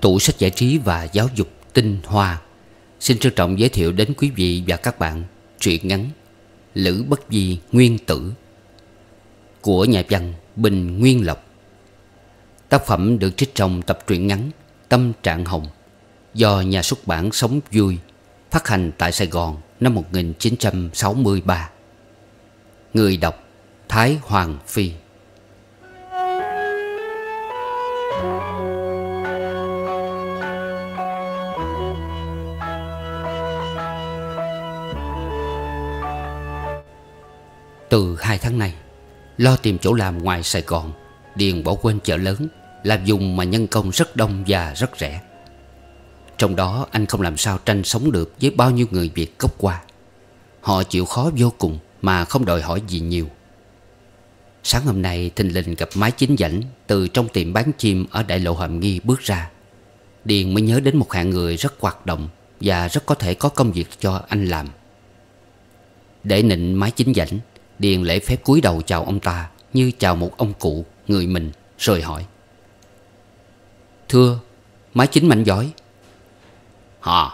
Tủ sách giải trí và giáo dục tinh hoa Xin trân trọng giới thiệu đến quý vị và các bạn Truyện ngắn Lữ Bất Di Nguyên Tử Của nhà văn Bình Nguyên Lộc Tác phẩm được trích trong tập truyện ngắn Tâm Trạng Hồng Do nhà xuất bản Sống Vui Phát hành tại Sài Gòn năm 1963 Người đọc Thái Hoàng Phi Từ hai tháng nay Lo tìm chỗ làm ngoài Sài Gòn Điền bỏ quên chợ lớn làm dùng mà nhân công rất đông và rất rẻ Trong đó anh không làm sao tranh sống được Với bao nhiêu người Việt gốc qua Họ chịu khó vô cùng Mà không đòi hỏi gì nhiều Sáng hôm nay thình lình gặp mái chính dảnh Từ trong tiệm bán chim Ở đại lộ Hàm Nghi bước ra Điền mới nhớ đến một hạng người rất hoạt động Và rất có thể có công việc cho anh làm Để nịnh mái chính dảnh Điền lễ phép cúi đầu chào ông ta Như chào một ông cụ Người mình rồi hỏi Thưa máy chính mạnh giỏi Hả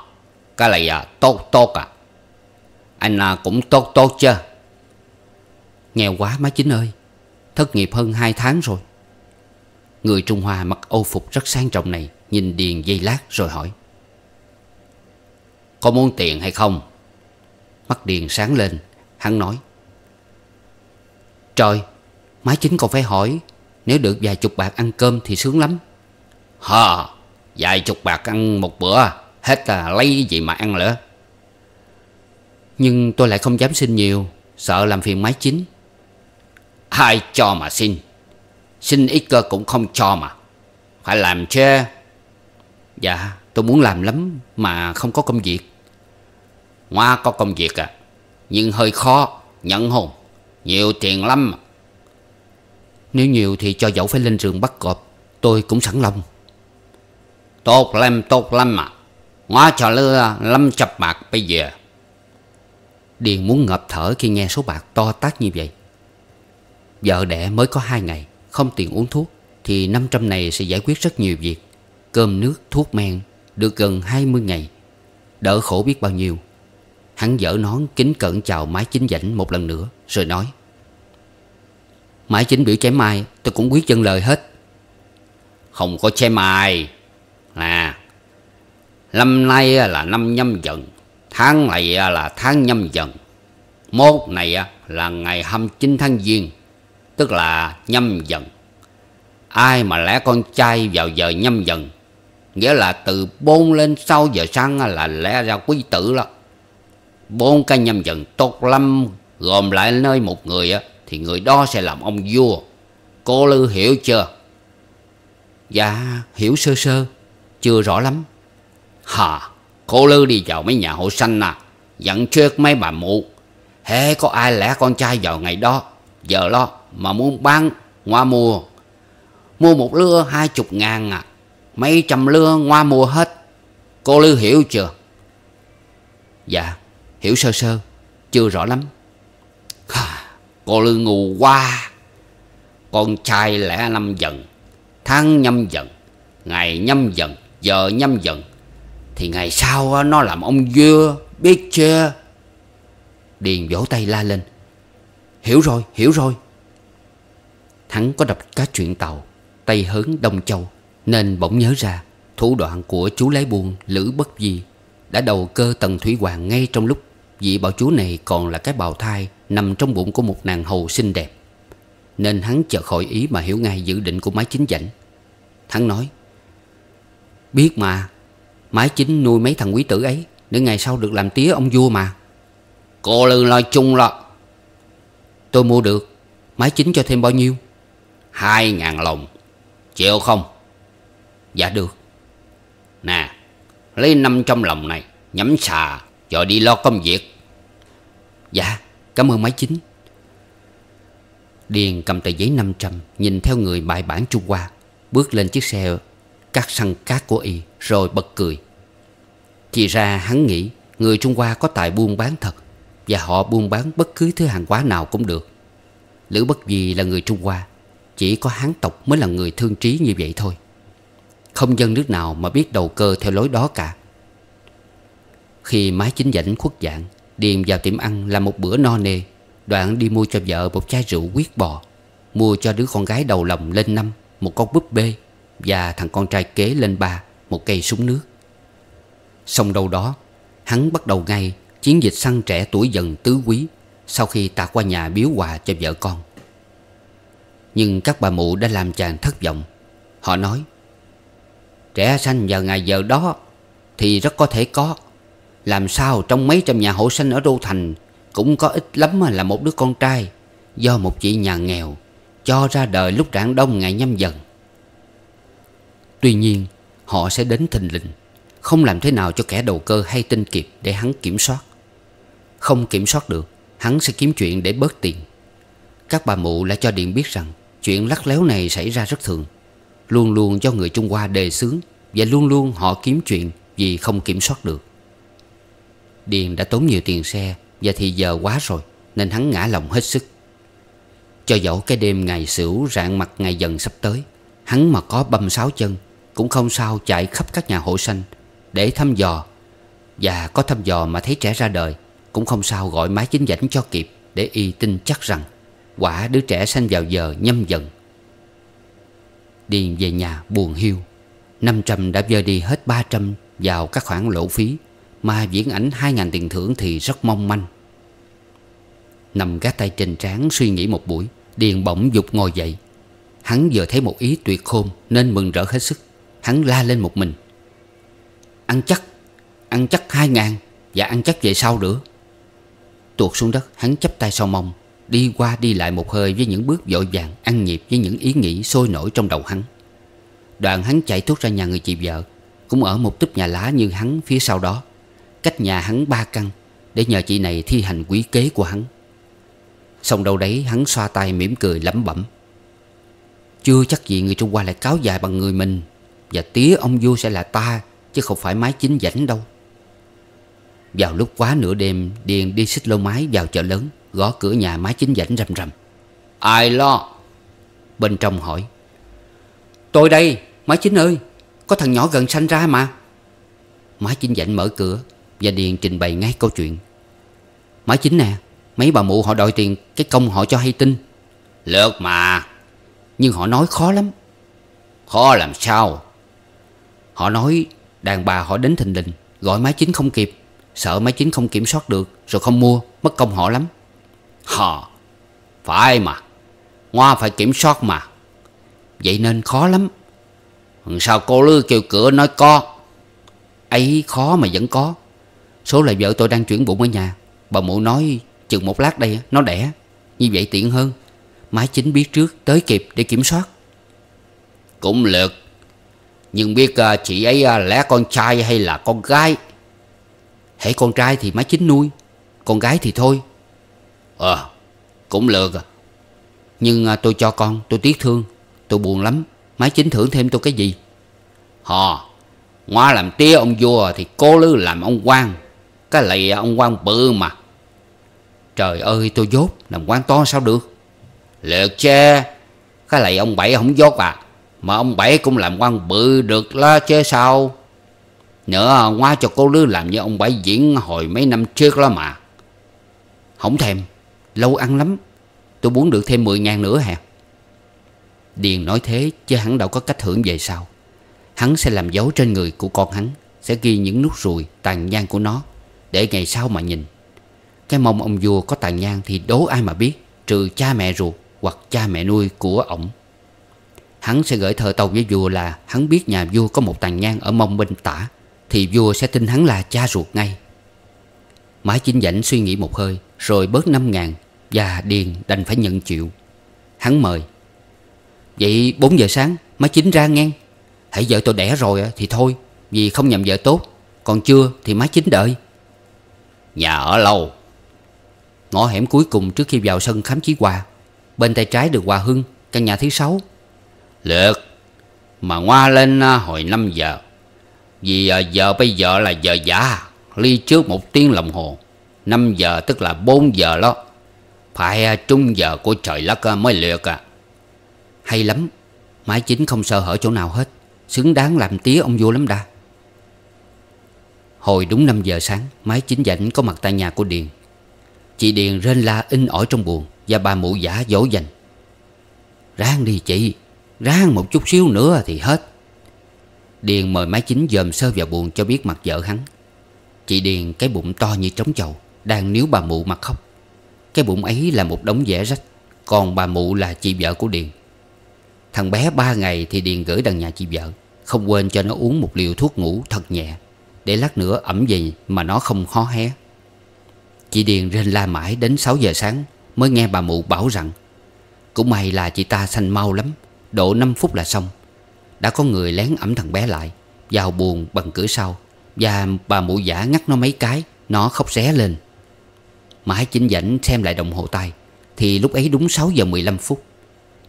Cái này à, tốt tốt à Anh à, cũng tốt tốt chứ Nghèo quá máy chính ơi Thất nghiệp hơn 2 tháng rồi Người Trung Hoa mặc ô phục rất sang trọng này Nhìn Điền dây lát rồi hỏi Có muốn tiền hay không Mắt Điền sáng lên Hắn nói Trời Má chính còn phải hỏi Nếu được vài chục bạc ăn cơm thì sướng lắm Hờ Vài chục bạc ăn một bữa Hết là lấy gì mà ăn nữa Nhưng tôi lại không dám xin nhiều Sợ làm phiền máy chính Ai cho mà xin Xin ít cơ cũng không cho mà Phải làm chứ Dạ tôi muốn làm lắm Mà không có công việc Ngoa có công việc à Nhưng hơi khó Nhận hồn nhiều tiền lắm Nếu nhiều thì cho dẫu phải lên rừng bắt cọp Tôi cũng sẵn lòng Tốt lắm tốt lắm à Ngó cho lưa lâm chập bạc bây giờ Điền muốn ngập thở khi nghe số bạc to tát như vậy Vợ đẻ mới có hai ngày Không tiền uống thuốc Thì 500 này sẽ giải quyết rất nhiều việc Cơm nước, thuốc men Được gần 20 ngày Đỡ khổ biết bao nhiêu Hắn dở nón kính cẩn chào mái chính dãnh một lần nữa Rồi nói Mái chính biểu chém mai Tôi cũng quyết chân lời hết Không có chém mai Nè à, Năm nay là năm nhâm dần Tháng này là tháng nhâm dần Mốt này là ngày 29 tháng Giêng Tức là nhâm dần Ai mà lẽ con trai vào giờ nhâm dần Nghĩa là từ 4 lên 6 giờ sáng là lẽ ra quý tử đó Bốn cái nhâm dần tốt lắm Gồm lại nơi một người á Thì người đó sẽ làm ông vua Cô Lư hiểu chưa Dạ hiểu sơ sơ Chưa rõ lắm Hà cô Lư đi vào mấy nhà hộ sanh à Dặn trước mấy bà mụ Hễ có ai lẽ con trai vào ngày đó Giờ lo mà muốn bán Ngoa mua Mua một lứa hai chục ngàn à Mấy trăm lứa ngoa mua hết Cô Lư hiểu chưa Dạ Hiểu sơ sơ Chưa rõ lắm Cô lư ngu quá Con trai lẻ năm dần Tháng nhâm dần Ngày nhâm dần Giờ nhâm dần Thì ngày sau nó làm ông dưa Biết chưa Điền vỗ tay la lên Hiểu rồi hiểu rồi Thắng có đọc cá chuyện tàu Tây Hớn Đông Châu Nên bỗng nhớ ra Thủ đoạn của chú lái buôn Lữ Bất Di Đã đầu cơ Tần Thủy Hoàng ngay trong lúc Vị bảo chúa này còn là cái bào thai Nằm trong bụng của một nàng hầu xinh đẹp Nên hắn chợt khỏi ý mà hiểu ngay dự định của mái chính dảnh Hắn nói Biết mà Mái chính nuôi mấy thằng quý tử ấy Để ngày sau được làm tía ông vua mà Cô lư nói chung là Tôi mua được Mái chính cho thêm bao nhiêu Hai ngàn lồng Chịu không Dạ được Nè Lấy năm trăm lồng này Nhắm xà Rồi đi lo công việc Dạ cảm ơn máy chính Điền cầm tờ giấy 500 Nhìn theo người bại bản Trung Hoa Bước lên chiếc xe Cắt săn cát của y Rồi bật cười Thì ra hắn nghĩ Người Trung Hoa có tài buôn bán thật Và họ buôn bán bất cứ thứ hàng hóa nào cũng được Lữ Bất Duy là người Trung Hoa Chỉ có hán tộc mới là người thương trí như vậy thôi Không dân nước nào mà biết đầu cơ theo lối đó cả Khi mái chính dẫn khuất dạng điềm vào tiệm ăn làm một bữa no nê Đoạn đi mua cho vợ một chai rượu quyết bò Mua cho đứa con gái đầu lòng lên năm Một con búp bê Và thằng con trai kế lên ba Một cây súng nước Xong đâu đó Hắn bắt đầu ngay chiến dịch săn trẻ tuổi dần tứ quý Sau khi tạt qua nhà biếu quà cho vợ con Nhưng các bà mụ đã làm chàng thất vọng Họ nói Trẻ sanh vào ngày giờ đó Thì rất có thể có làm sao trong mấy trăm nhà hộ sinh ở Đô Thành Cũng có ít lắm là một đứa con trai Do một chị nhà nghèo Cho ra đời lúc rạng đông ngày nhâm dần Tuy nhiên họ sẽ đến thình lình Không làm thế nào cho kẻ đầu cơ hay tin kịp để hắn kiểm soát Không kiểm soát được Hắn sẽ kiếm chuyện để bớt tiền Các bà mụ lại cho Điện biết rằng Chuyện lắc léo này xảy ra rất thường Luôn luôn cho người Trung Hoa đề xướng Và luôn luôn họ kiếm chuyện vì không kiểm soát được Điền đã tốn nhiều tiền xe Và thì giờ quá rồi Nên hắn ngã lòng hết sức Cho dẫu cái đêm ngày sửu rạng mặt ngày dần sắp tới Hắn mà có băm sáu chân Cũng không sao chạy khắp các nhà hộ sanh Để thăm dò Và có thăm dò mà thấy trẻ ra đời Cũng không sao gọi máy chính dẫn cho kịp Để y tin chắc rằng Quả đứa trẻ sanh vào giờ nhâm dần Điền về nhà buồn hiu 500 đã vơi đi hết 300 vào các khoản lỗ phí mà diễn ảnh 2.000 tiền thưởng thì rất mong manh Nằm gác tay trên trán suy nghĩ một buổi Điền bỗng dục ngồi dậy Hắn vừa thấy một ý tuyệt khôn Nên mừng rỡ hết sức Hắn la lên một mình Ăn chắc Ăn chắc hai ngàn Và ăn chắc về sau nữa Tuột xuống đất hắn chắp tay sau mông Đi qua đi lại một hơi với những bước vội vàng Ăn nhịp với những ý nghĩ sôi nổi trong đầu hắn Đoạn hắn chạy thuốc ra nhà người chị vợ Cũng ở một túp nhà lá như hắn phía sau đó Cách nhà hắn ba căn Để nhờ chị này thi hành quý kế của hắn Xong đâu đấy hắn xoa tay mỉm cười lẩm bẩm Chưa chắc gì người Trung Hoa lại cáo dài bằng người mình Và tía ông vua sẽ là ta Chứ không phải mái chính rảnh đâu Vào lúc quá nửa đêm Điền đi xích lô máy vào chợ lớn Gõ cửa nhà mái chính rảnh rầm rầm Ai lo Bên trong hỏi Tôi đây Mái chính ơi Có thằng nhỏ gần sanh ra mà Mái chính dạnh mở cửa và Điền trình bày ngay câu chuyện Mới chính nè Mấy bà mụ họ đòi tiền Cái công họ cho hay tin Lượt mà Nhưng họ nói khó lắm Khó làm sao Họ nói đàn bà họ đến thình lình Gọi máy chính không kịp Sợ máy chính không kiểm soát được Rồi không mua Mất công họ lắm Họ Phải mà Ngoa phải kiểm soát mà Vậy nên khó lắm Sao cô Lư kêu cửa nói có Ấy khó mà vẫn có Số là vợ tôi đang chuyển bụng ở nhà Bà mụ nói chừng một lát đây nó đẻ Như vậy tiện hơn Máy chính biết trước tới kịp để kiểm soát Cũng lượt Nhưng biết à, chị ấy à, lẽ con trai hay là con gái Hãy con trai thì máy chính nuôi Con gái thì thôi Ờ cũng lượt à. Nhưng tôi cho con tôi tiếc thương Tôi buồn lắm Máy chính thưởng thêm tôi cái gì Hò Ngoa làm tía ông vua thì cô lư làm ông quan cái lầy ông quan bự mà Trời ơi tôi dốt Làm quan to sao được Liệt chê Cái lầy ông Bảy không dốt à Mà ông Bảy cũng làm quan bự được la chê sao Nữa ngoa cho cô Lư làm như ông Bảy diễn hồi mấy năm trước đó mà Không thèm Lâu ăn lắm Tôi muốn được thêm mười ngàn nữa hả Điền nói thế chứ hắn đâu có cách hưởng về sau Hắn sẽ làm dấu trên người của con hắn Sẽ ghi những nút ruồi tàn nhang của nó để ngày sau mà nhìn Cái mông ông vua có tàn nhang thì đố ai mà biết Trừ cha mẹ ruột hoặc cha mẹ nuôi của ổng Hắn sẽ gửi thờ tàu với vua là Hắn biết nhà vua có một tàn nhang ở mông bên tả Thì vua sẽ tin hắn là cha ruột ngay Mã chính dãnh suy nghĩ một hơi Rồi bớt năm ngàn Và Điền đành phải nhận chịu Hắn mời Vậy 4 giờ sáng má chính ra ngang Hãy vợ tôi đẻ rồi thì thôi Vì không nhầm vợ tốt Còn chưa thì má chính đợi Nhà ở lâu Ngõ hẻm cuối cùng trước khi vào sân khám chí hòa Bên tay trái được Hòa Hưng Căn nhà thứ sáu Được Mà ngoa lên à, hồi 5 giờ Vì à, giờ bây giờ là giờ giả Ly trước một tiếng đồng hồ 5 giờ tức là 4 giờ đó Phải à, trung giờ của trời lắc mới liệt à Hay lắm Mái chính không sợ hở chỗ nào hết Xứng đáng làm tía ông vua lắm đa Hồi đúng 5 giờ sáng Máy chính dãnh có mặt tại nhà của Điền Chị Điền rên la in ỏi trong buồn Và bà mụ giả dỗ dành Ráng đi chị Ráng một chút xíu nữa thì hết Điền mời máy chính dòm sơ vào buồn cho biết mặt vợ hắn Chị Điền cái bụng to như trống chầu Đang níu bà mụ mặt khóc Cái bụng ấy là một đống vẽ rách Còn bà mụ là chị vợ của Điền Thằng bé ba ngày thì Điền gửi đằng nhà chị vợ Không quên cho nó uống một liều thuốc ngủ thật nhẹ để lát nữa ẩm gì mà nó không khó hé Chị Điền rên la mãi đến 6 giờ sáng Mới nghe bà mụ bảo rằng Cũng may là chị ta sanh mau lắm Độ 5 phút là xong Đã có người lén ẩm thằng bé lại Vào buồn bằng cửa sau Và bà mụ giả ngắt nó mấy cái Nó khóc ré lên Mãi chỉnh dảnh xem lại đồng hồ tay Thì lúc ấy đúng 6 giờ 15 phút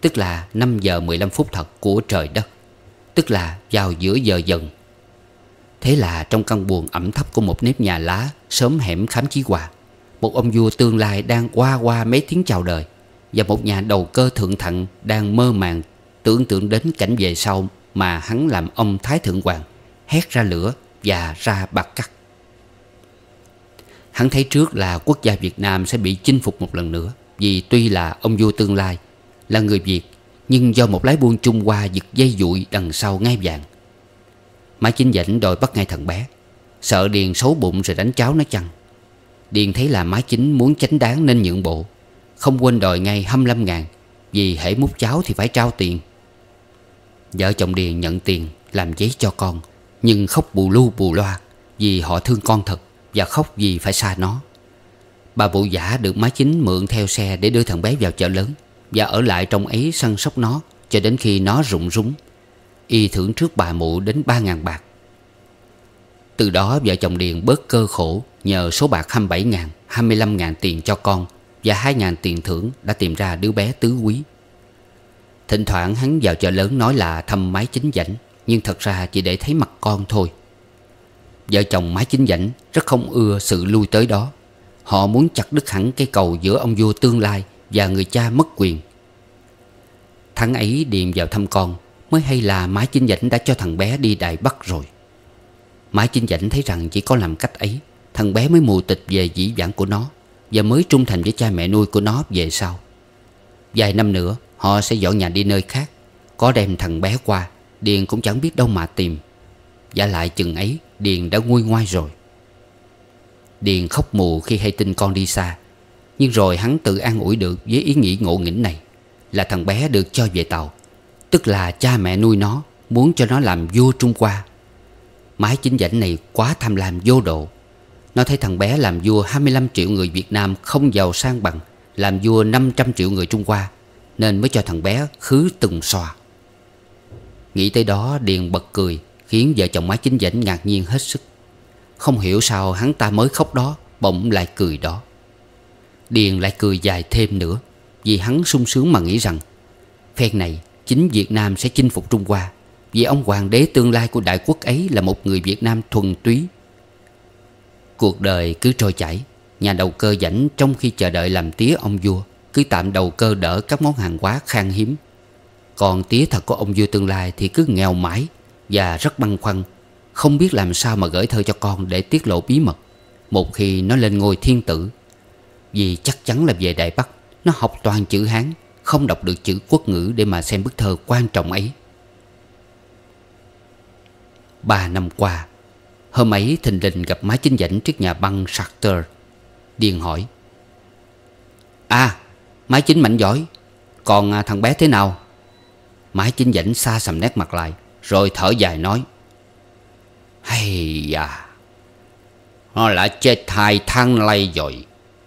Tức là 5 giờ 15 phút thật của trời đất Tức là vào giữa giờ dần Thế là trong căn buồng ẩm thấp của một nếp nhà lá Sớm hẻm khám chí hòa Một ông vua tương lai đang qua qua mấy tiếng chào đời Và một nhà đầu cơ thượng thặng đang mơ màng Tưởng tượng đến cảnh về sau Mà hắn làm ông Thái Thượng Hoàng Hét ra lửa và ra bạc cắt Hắn thấy trước là quốc gia Việt Nam sẽ bị chinh phục một lần nữa Vì tuy là ông vua tương lai Là người Việt Nhưng do một lái buôn Trung Hoa giật dây dụi đằng sau ngai vàng Má chính dãnh đòi bắt ngay thằng bé Sợ Điền xấu bụng rồi đánh cháu nó chăng Điền thấy là má chính muốn tránh đáng nên nhượng bộ Không quên đòi ngay 25 ngàn Vì hãy mút cháu thì phải trao tiền Vợ chồng Điền nhận tiền Làm giấy cho con Nhưng khóc bù lu bù loa Vì họ thương con thật Và khóc vì phải xa nó Bà vụ giả được má chính mượn theo xe Để đưa thằng bé vào chợ lớn Và ở lại trong ấy săn sóc nó Cho đến khi nó rụng rúng y thưởng trước bà mụ đến ba ngàn bạc. Từ đó vợ chồng Điền bớt cơ khổ nhờ số bạc hai bảy ngàn, hai mươi lăm ngàn tiền cho con và hai ngàn tiền thưởng đã tìm ra đứa bé tứ quý. Thỉnh thoảng hắn vào chợ lớn nói là thăm máy chính dãnh nhưng thật ra chỉ để thấy mặt con thôi. Vợ chồng máy chính dãnh rất không ưa sự lui tới đó. Họ muốn chặt đứt hẳn cây cầu giữa ông vua tương lai và người cha mất quyền. Tháng ấy điềm vào thăm con Mới hay là Mã Chinh Dĩnh đã cho thằng bé đi Đài Bắc rồi Mã Chinh Dĩnh thấy rằng chỉ có làm cách ấy Thằng bé mới mù tịch về dĩ vãng của nó Và mới trung thành với cha mẹ nuôi của nó về sau Vài năm nữa họ sẽ dọn nhà đi nơi khác Có đem thằng bé qua Điền cũng chẳng biết đâu mà tìm Giả lại chừng ấy Điền đã nguôi ngoai rồi Điền khóc mù khi hay tin con đi xa Nhưng rồi hắn tự an ủi được với ý nghĩ ngộ nghĩnh này Là thằng bé được cho về tàu Tức là cha mẹ nuôi nó Muốn cho nó làm vua Trung Hoa Mái chính dẫn này quá tham lam vô độ Nó thấy thằng bé làm vua 25 triệu người Việt Nam không giàu sang bằng Làm vua 500 triệu người Trung Hoa Nên mới cho thằng bé khứ từng xòa. Nghĩ tới đó Điền bật cười Khiến vợ chồng mái chính dẫn ngạc nhiên hết sức Không hiểu sao hắn ta mới khóc đó Bỗng lại cười đó Điền lại cười dài thêm nữa Vì hắn sung sướng mà nghĩ rằng Phen này Chính Việt Nam sẽ chinh phục Trung Hoa Vì ông hoàng đế tương lai của đại quốc ấy Là một người Việt Nam thuần túy Cuộc đời cứ trôi chảy Nhà đầu cơ rảnh trong khi chờ đợi làm tía ông vua Cứ tạm đầu cơ đỡ các món hàng hóa khan hiếm Còn tía thật của ông vua tương lai thì cứ nghèo mãi Và rất băn khoăn Không biết làm sao mà gửi thơ cho con để tiết lộ bí mật Một khi nó lên ngôi thiên tử Vì chắc chắn là về Đại Bắc Nó học toàn chữ Hán không đọc được chữ quốc ngữ để mà xem bức thơ quan trọng ấy Ba năm qua Hôm ấy thình lình gặp má chính dãnh trước nhà băng Sartre Điền hỏi À Má chính mạnh giỏi Còn à, thằng bé thế nào Má chính dãnh xa sầm nét mặt lại Rồi thở dài nói Hay à Nó là chết thai thang lây rồi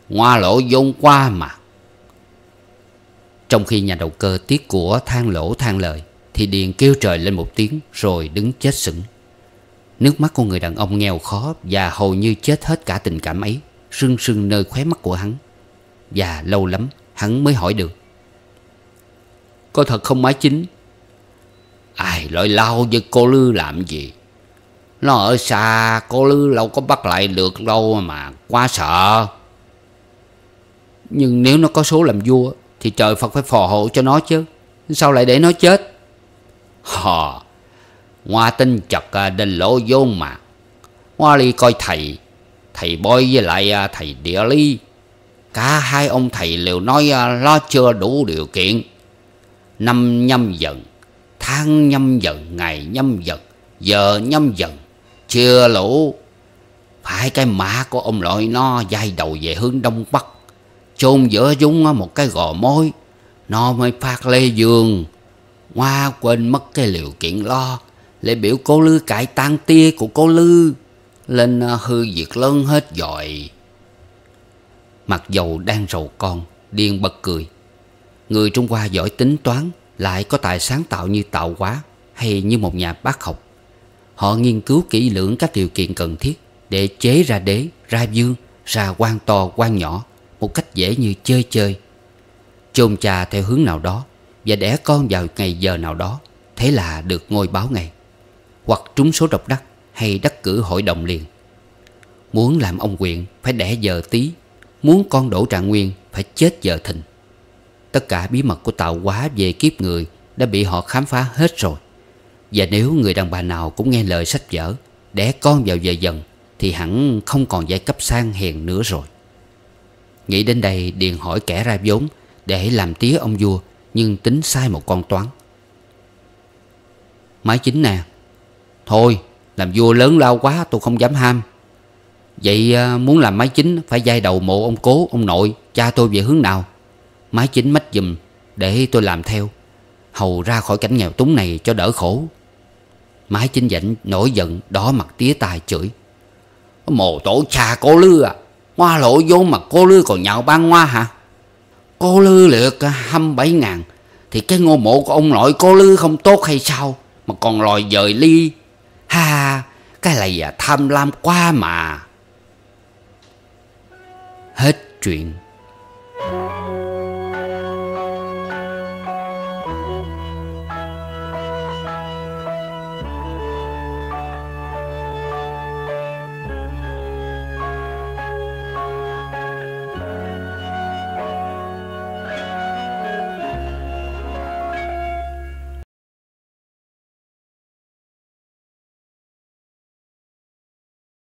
Ngoa lỗ vốn qua mà trong khi nhà đầu cơ tiếc của than lỗ than lời Thì Điền kêu trời lên một tiếng rồi đứng chết sững Nước mắt của người đàn ông nghèo khó Và hầu như chết hết cả tình cảm ấy Sưng sưng nơi khóe mắt của hắn Và lâu lắm hắn mới hỏi được Có thật không má chính Ai loại lao với cô Lư làm gì Nó ở xa cô Lư lâu có bắt lại được đâu mà quá sợ Nhưng nếu nó có số làm vua thì trời Phật phải phò hộ cho nó chứ Sao lại để nó chết Hò Hoa tinh chật à, đinh lỗ vô mà Hoa ly coi thầy Thầy bôi với lại à, thầy địa ly Cả hai ông thầy đều nói à, lo chưa đủ điều kiện Năm nhâm dần Tháng nhâm dần Ngày nhâm dần Giờ nhâm dần Chưa lũ Phải cái mã của ông lội nó dai đầu về hướng đông bắc chôn giữa chúng một cái gò mối nó mới phát lê giường ngoa quên mất cái liệu kiện lo lễ biểu cô lư cải tan tia của cô lư lên ờ, hư diệt lớn hết giỏi. mặc dầu đang rầu con điên bật cười người trung hoa giỏi tính toán lại có tài sáng tạo như tạo hóa hay như một nhà bác học họ nghiên cứu kỹ lưỡng các điều kiện cần thiết để chế ra đế ra dương ra quan to quan nhỏ một cách dễ như chơi chơi Chôn cha theo hướng nào đó Và đẻ con vào ngày giờ nào đó Thế là được ngôi báo ngày Hoặc trúng số độc đắc Hay đắc cử hội đồng liền Muốn làm ông quyện phải đẻ giờ tí Muốn con đổ trạng nguyên phải chết giờ thình. Tất cả bí mật của tạo hóa về kiếp người Đã bị họ khám phá hết rồi Và nếu người đàn bà nào cũng nghe lời sách vở Đẻ con vào giờ dần Thì hẳn không còn giai cấp sang hèn nữa rồi Nghĩ đến đây Điền hỏi kẻ ra vốn Để làm tía ông vua Nhưng tính sai một con toán Mái chính nè Thôi làm vua lớn lao quá tôi không dám ham Vậy à, muốn làm mái chính Phải dai đầu mộ ông cố ông nội Cha tôi về hướng nào Mái chính mách dùm để tôi làm theo Hầu ra khỏi cảnh nghèo túng này cho đỡ khổ Mái chính dạnh nổi giận đó mặt tía tài chửi Mồ tổ cha cố lư à Hoa lộ vô mà cô Lư còn nhạo ban hoa hả Cô Lư lượt 27 à, ngàn Thì cái ngôi mộ của ông nội cô Lư không tốt hay sao Mà còn lòi dời ly Ha cái này à, tham lam quá mà Hết chuyện